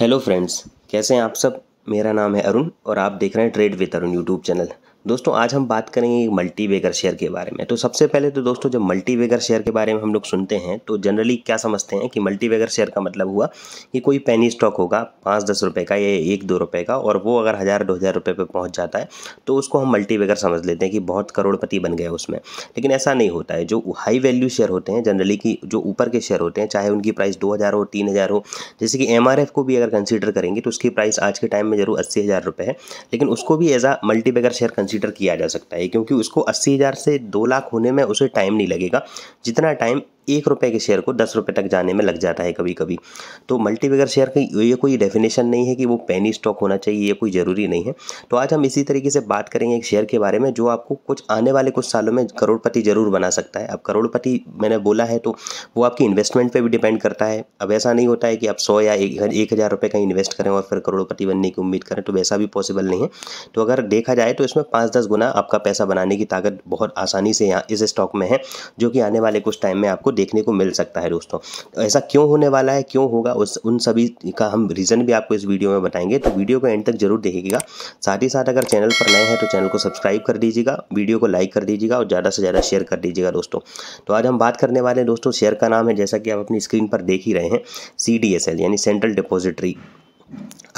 hello friends कैसे हैं आप सब मेरा नाम है अरुण और आप देख रहे हैं trade with Arun YouTube channel दोस्तों आज हम बात करेंगे मल्टी वेगर शेयर के बारे में तो सबसे पहले तो दोस्तों जब मल्टी वेगर शेयर के बारे में हम लोग सुनते हैं तो जनरली क्या समझते हैं कि मल्टी वेगर शेयर का मतलब हुआ कि कोई पैनी स्टॉक होगा पाँच दस रुपये का या एक दो रुपये का और वो अगर हज़ार दो हज़ार रुपये पर पहुँच जाता है तो उसको हम मल्टी वेगर समझ लेते हैं कि बहुत करोड़पति बन गए उसमें लेकिन ऐसा नहीं होता है जो हाई वैल्यू शेयर होते हैं जनरली की जो ऊपर के शेयर होते हैं चाहे उनकी प्राइस दो हज़ार हो तीन हज़ार हो जैसे कि एम को भी अगर कंसिडर करेंगे तो उसकी प्राइस आज के टाइम में जरूर अस्सी हज़ार रुपये है लेकिन उसको भी as a multibagger share consider किया जा सकता है क्योंकि उसको अस्सी हज़ार से दो लाख होने में उसे टाइम नहीं लगेगा जितना टाइम एक रुपये के शेयर को दस रुपये तक जाने में लग जाता है कभी कभी तो मल्टीवेगर शेयर का ये कोई डेफिनेशन नहीं है कि वो पैनी स्टॉक होना चाहिए ये कोई ज़रूरी नहीं है तो आज हम इसी तरीके से बात करेंगे एक शेयर के बारे में जो आपको कुछ आने वाले कुछ सालों में करोड़पति ज़रूर बना सकता है अब करोड़पति मैंने बोला है तो वो आपकी इन्वेस्टमेंट पर भी डिपेंड करता है अब ऐसा नहीं होता है कि आप सौ या एक हज़ार रुपये का इन्वेस्ट करें और फिर करोड़पति बनने की उम्मीद करें तो वैसा भी पॉसिबल नहीं है तो अगर देखा जाए तो इसमें पाँच दस गुना आपका पैसा बनाने की ताकत बहुत आसानी से यहाँ इस स्टॉक में है जो कि आने वाले कुछ टाइम में आपको देखने को मिल सकता है दोस्तों ऐसा क्यों होने वाला है क्यों होगा उस उन सभी का हम रीज़न भी आपको इस वीडियो में बताएंगे तो वीडियो को एंड तक जरूर देखिएगा साथ ही साथ अगर चैनल पर नए हैं तो चैनल को सब्सक्राइब कर दीजिएगा वीडियो को लाइक कर दीजिएगा और ज़्यादा से ज़्यादा शेयर कर दीजिएगा दोस्तों तो आज हम बात करने वाले हैं दोस्तों शेयर का नाम है जैसा कि आप अपनी स्क्रीन पर देख ही रहे हैं सी यानी सेंट्रल डिपोजिटरी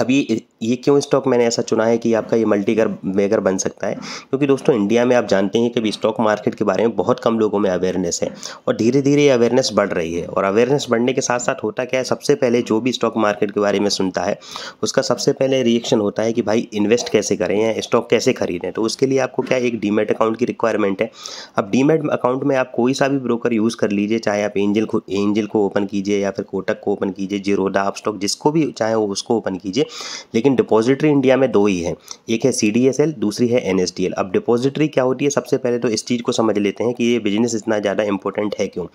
अब ये ये क्यों स्टॉक मैंने ऐसा चुना है कि आपका ये मल्टी कर वेगर बन सकता है क्योंकि दोस्तों इंडिया में आप जानते हैं कि अभी स्टॉक मार्केट के बारे में बहुत कम लोगों में अवेयरनेस है और धीरे धीरे ये अवेयरनेस बढ़ रही है और अवेयरनेस बढ़ने के साथ साथ होता क्या है सबसे पहले जो भी स्टॉक मार्केट के बारे में सुनता है उसका सबसे पहले रिएक्शन होता है कि भाई इन्वेस्ट कैसे करें या स्टॉक कैसे खरीदें तो उसके लिए आपको क्या एक डीमेट अकाउंट की रिक्वायरमेंट है अब डीमेट अकाउंट में आप कोई सा भी ब्रोकर यूज़ कर लीजिए चाहे आप एंजल को एंजल को ओपन कीजिए या फिर कोटक को ओपन कीजिए जीरोदा आप स्टॉक जिसको भी चाहे उसको ओपन कीजिए लेकिन डिपॉजिटरी इंडिया में दो ही है एक है सी दूसरी है एन अब डिपॉजिटरी क्या होती है सबसे पहले तो इस चीज़ को समझ लेते हैं कि ये बिजनेस इतना ज़्यादा इंपॉर्टेंट है क्यों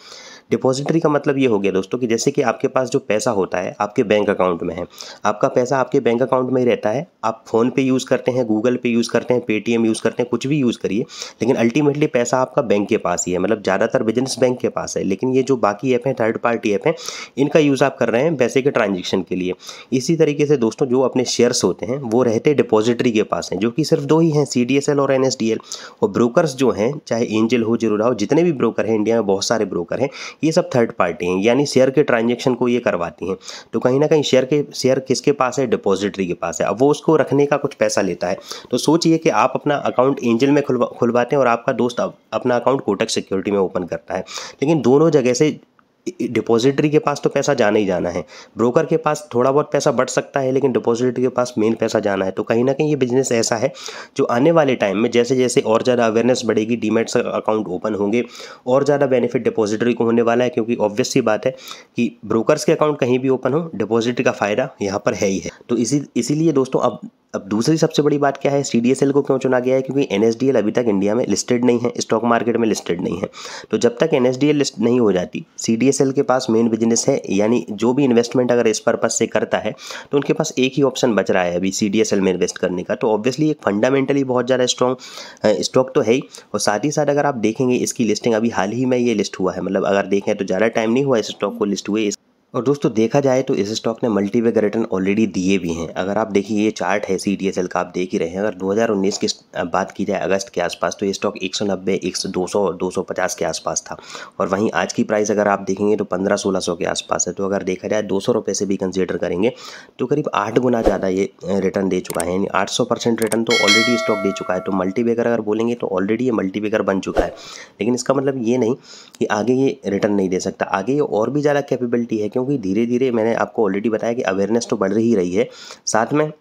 डिपॉजिटरी का मतलब ये हो गया दोस्तों कि जैसे कि आपके पास जो पैसा होता है आपके बैंक अकाउंट में है आपका पैसा आपके बैंक अकाउंट में ही रहता है आप फ़ोन पे यूज़ करते हैं गूगल पे यूज़ करते हैं पेटीएम यूज़ करते हैं कुछ भी यूज़ करिए लेकिन अल्टीमेटली पैसा आपका बैंक के पास ही है मतलब ज़्यादातर बिजनेस बैंक के पास है लेकिन ये जो बाकी ऐप हैं थर्ड पार्टी ऐप हैं इनका यूज़ आप कर रहे हैं पैसे के ट्रांजेक्शन के लिए इसी तरीके तरीके से दोस्तों जो अपने शेयर्स होते हैं वो रहते डिपॉजिटरी के पास हैं जो कि सिर्फ दो ही हैं सी और एन और ब्रोकर्स जो हैं चाहे एंजल हो जरूर हो जितने भी ब्रोकर हैं इंडिया में बहुत सारे ब्रोकर हैं ये सब थर्ड पार्टी हैं यानी शेयर के ट्रांजेक्शन को ये करवाती हैं तो कहीं ना कहीं शेयर के शेयर किसके पास है डिपॉजिटरी के पास है अब वो उसको रखने का कुछ पैसा लेता है तो सोचिए कि आप अपना अकाउंट एंजल में खुलवा खुलवाते हैं और आपका दोस्त अपना अकाउंट कोटक सिक्योरिटी में ओपन करता है लेकिन दोनों जगह से डिपॉजिटरी के पास तो पैसा जाना ही जाना है ब्रोकर के पास थोड़ा बहुत पैसा बढ़ सकता है लेकिन डिपॉजिटरी के पास मेन पैसा जाना है तो कहीं ना कहीं ये बिजनेस ऐसा है जो आने वाले टाइम में जैसे जैसे और ज़्यादा अवेयरनेस बढ़ेगी डीमेट अकाउंट ओपन होंगे और ज़्यादा बेनिफिट डिपॉजिटरी को होने वाला है क्योंकि ऑब्वियस सी बात है कि ब्रोकर्स के अकाउंट कहीं भी ओपन हो डिपॉजिटरी का फ़ायदा यहाँ पर है ही है तो इसी इसीलिए दोस्तों अब अब दूसरी सबसे बड़ी बात क्या है सी को क्यों चुना गया है क्योंकि एन अभी तक इंडिया में लिस्टेड नहीं है स्टॉक मार्केट में लिस्टेड नहीं है तो जब तक एन लिस्ट नहीं हो जाती सी के पास मेन बिजनेस है यानी जो भी इन्वेस्टमेंट अगर इस पर्पज़ से करता है तो उनके पास एक ही ऑप्शन बच रहा है अभी सी में इन्वेस्ट करने का तो ऑब्वियसली एक फंडामेंटली बहुत ज़्यादा स्ट्रॉन्ग स्टॉक तो है ही और साथ ही साथ अगर आप देखेंगे इसकी लिस्टिंग अभी हाल ही में ये लिस्ट हुआ है मतलब अगर देखें तो ज़्यादा टाइम नहीं हुआ इस स्टॉक को लिस्ट हुए और दोस्तों देखा जाए तो इस स्टॉक ने मल्टीवेगर रिटर्न ऑलरेडी दिए भी हैं अगर आप देखिए ये चार्ट है सी एस एल का आप देख ही रहे हैं अगर 2019 की बात की जाए अगस्त के आसपास तो ये स्टॉक 190, सौ नब्बे 250 के आसपास था और वहीं आज की प्राइस अगर आप देखेंगे तो 15-1600 के आसपास है तो अगर देखा जाए दो सौ से भी कंसिडर करेंगे तो करीब आठ गुना ज़्यादा ये रिटर्न दे चुका है यानी आठ रिटर्न तो ऑलरेडी स्टॉक दे चुका है तो मल्टीवेगर अगर बोलेंगे तो ऑलरेडी ये मल्टी बन चुका है लेकिन इसका मतलब ये नहीं कि आगे ये रिटर्न नहीं दे सकता आगे ये और भी ज़्यादा कैपेबिलिटी है क्योंकि क्योंकि धीरे धीरे मैंने आपको ऑलरेडी बताया कि अवेयरनेस तो बढ़ ही रही है साथ में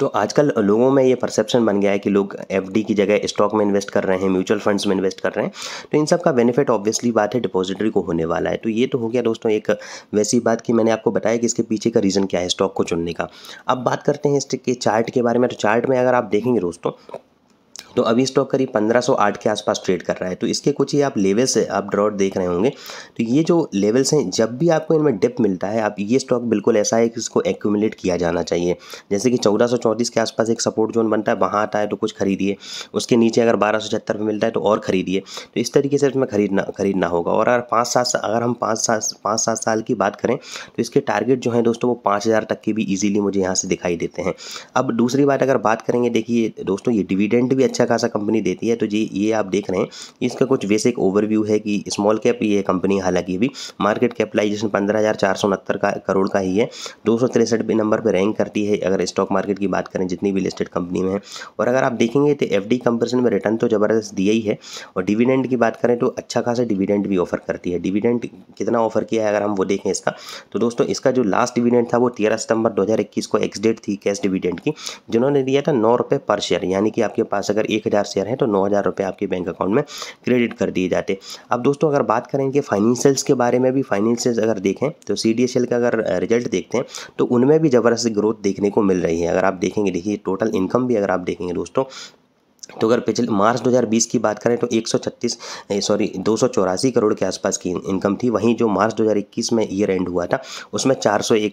तो आजकल लोगों में ये परसेप्शन बन गया है कि लोग एफ की जगह स्टॉक में इन्वेस्ट कर रहे हैं म्यूचुअल फंड्स में इन्वेस्ट कर रहे हैं तो इन सब का बेनिफिट ऑब्वियसली बात है डिपॉजिटरी को होने वाला है तो ये तो हो गया दोस्तों एक वैसी बात कि मैंने आपको बताया कि इसके पीछे का रीज़न क्या है स्टॉक को चुनने का अब बात करते हैं इसके चार्ट के बारे में तो चार्ट में अगर आप देखेंगे दोस्तों तो अभी स्टॉक करीब 1508 के आसपास ट्रेड कर रहा है तो इसके कुछ ही आप लेवल्स आप ड्रॉट देख रहे होंगे तो ये जो लेवल्स हैं जब भी आपको इनमें डिप मिलता है आप ये स्टॉक बिल्कुल ऐसा है कि इसको एक्यूमुलेट किया जाना चाहिए जैसे कि चौदह के आसपास एक सपोर्ट जोन बनता है वहाँ आता है तो कुछ खरीदिए उसके नीचे अगर बारह सौ मिलता है तो और खरीदिए तो इस तरीके से इसमें खरीदना खरीदना होगा और अगर पाँच सात अगर हम पाँच सात पाँच सात साल की बात करें तो इसके टारगेट जो हैं दोस्तों वो पाँच हज़ार तक के भी ईजिली मुझे यहाँ से दिखाई देते हैं अब दूसरी बात अगर बात करेंगे देखिए दोस्तों ये डिविडेंड भी अच्छा अच्छा खासा कंपनी देती है तो जी ये आप देख रहे हैं इसका कुछ बेसिक ओवरव्यू है कि स्मॉल कैप ये कंपनी हालांकि भी मार्केट कैपिटलाइजेशन पंद्रह हज़ार चार सौ का करोड़ का ही है दो सौ तिरसठ नंबर पर रैंक करती है अगर स्टॉक मार्केट की बात करें जितनी भी लिस्टेड कंपनी में है और अगर आप देखेंगे तो एफ डी में रिटर्न तो ज़बरदस्त दिया ही है और डिविडेंड की बात करें तो अच्छा खासा डिविडेंड भी ऑफर करती है डिविडेंड कितना ऑफर किया है अगर हम वो देखें इसका तो दोस्तों इसका जो लास्ट डिविडेंड था वो तेरह सितंबर 2021 को एक्स डेट थी कैश डिविडेंड की जिन्होंने दिया था नौ रुपये पर शेयर यानी कि आपके पास अगर एक हज़ार शेयर हैं तो नौ हज़ार रुपये आपके बैंक अकाउंट में क्रेडिट कर दिए जाते अब दोस्तों अगर बात करें कि फाइनेंशियल्स के बारे में भी फाइनेंशियल्स अगर देखें तो सी का अगर रिजल्ट देखते हैं तो उनमें भी ज़बरदस्त ग्रोथ देखने को मिल रही है अगर आप देखेंगे देखिए टोटल इनकम भी अगर आप देखेंगे दोस्तों तो अगर पिछले मार्च 2020 की बात करें तो 136 सॉरी दो करोड़ के आसपास की इनकम थी वहीं जो मार्च 2021 में ईयर एंड हुआ था उसमें 401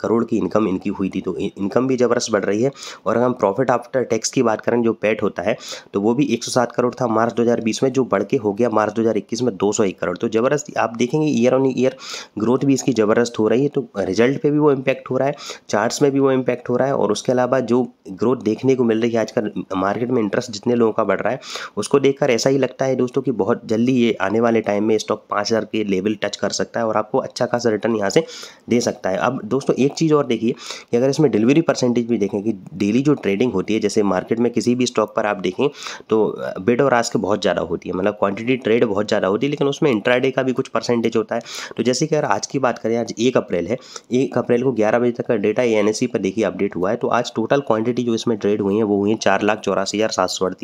करोड़ की इनकम इनकी हुई थी तो इनकम भी ज़बरदस्त बढ़ रही है और अगर हम प्रॉफिट आफ्टर टैक्स की बात करें जो पैट होता है तो वो भी 107 करोड़ था मार्च 2020 में जो बढ़ के हो गया मार्च दो में दो करोड़ तो ज़बरदस्त आप देखेंगे ईयर ऑन ईयर ग्रोथ भी इसकी ज़बरदस्त हो रही है तो रिजल्ट पर भी वो इम्पैक्ट हो रहा है चार्ट्स में भी वो इम्पैक्ट हो रहा है और उसके अलावा जो ग्रोथ देखने को मिल रही है आजकल मार्केट में इंटरेस्ट जितने लोगों का बढ़ रहा है उसको देखकर ऐसा ही लगता है दोस्तों कि बहुत जल्दी ये आने वाले टाइम में स्टॉक पाँच हज़ार के लेवल टच कर सकता है और आपको अच्छा खासा रिटर्न यहाँ से दे सकता है अब दोस्तों एक चीज़ और देखिए कि अगर इसमें डिलीवरी परसेंटेज भी देखें कि डेली जो ट्रेडिंग होती है जैसे मार्केट में किसी भी स्टॉक पर आप देखें तो बेड और आस्क बहुत ज़्यादा होती है मतलब क्वांटिटी ट्रेड बहुत ज़्यादा होती है लेकिन उसमें इंट्राडे का भी कुछ परसेंटेज होता है तो जैसे कि अगर आज की बात करें आज एक अप्रैल है एक अप्रैल को ग्यारह बजे तक का डेटा ए e पर देखिए अपडेट हुआ है तो आज टोटल क्वांटिटी जो इसमें ट्रेड हुई है वो हुई है चार लाख चौरासी हज़ार सात सात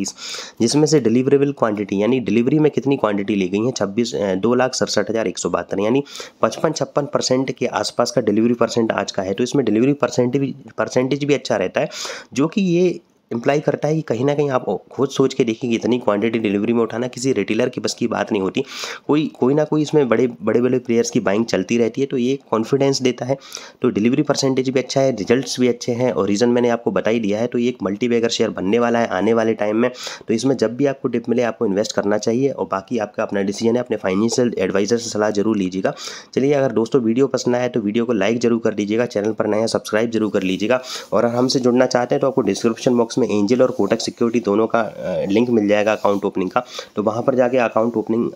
जिसमें से डिलीवरेबल क्वांटिटी यानी डिलीवरी में कितनी क्वांटिटी ली गई है छब्बीस दो लाख सड़सठ हज़ार एक सौ बहत्तर यानी पचपन छप्पन परसेंट के आसपास का डिलीवरी परसेंट आज का है तो इसमें डिलीवरी परसेंट भी परसेंटेज भी अच्छा रहता है जो कि ये इम्प्लाई करता है कि कहीं ना कहीं आप खुद सोच के देखिए इतनी क्वांटिटी डिलीवरी में उठाना किसी रिटेलर की बस की बात नहीं होती कोई कोई ना कोई इसमें बड़े बड़े बड़े प्लेयर्स की बाइंग चलती रहती है तो ये कॉन्फिडेंस देता है तो डिलीवरी परसेंटेज भी अच्छा है रिजल्ट भी अच्छे हैं और रीज़न मैंने आपको बता ही दिया है तो ये एक मल्टीबैगर शेयर बनने वाला है आने वाले टाइम में तो इसमें जब भी आपको डिप मिले आपको इन्वेस्ट करना चाहिए और बाकी आपका अपना डिसीजन है अपने फाइनेंशियल एडवाइजर से सलाह जरूर लीजिएगा चलिए अगर दोस्तों वीडियो पसंद आए तो वीडियो को लाइक जरूर कर दीजिएगा चैनल पर नया सब्सक्राइब जरूर कर लीजिएगा और हमसे जुड़ना चाहते हैं तो आपको डिस्क्रिप्शन बॉक्स में उसमें एंजल और कोटक सिक्योरिटी दोनों का लिंक मिल जाएगा अकाउंट ओपनिंग का तो वहाँ पर जाके अकाउंट ओपनिंग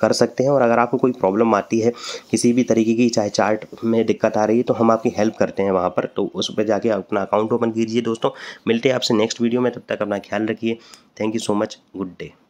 कर सकते हैं और अगर आपको कोई प्रॉब्लम आती है किसी भी तरीके की चाहे चार्ट में दिक्कत आ रही है तो हम आपकी हेल्प करते हैं वहाँ पर तो उस पर जाके अपना अकाउंट ओपन कीजिए दोस्तों मिलते हैं आपसे नेक्स्ट वीडियो में तब तक अपना ख्याल रखिए thank you so much good day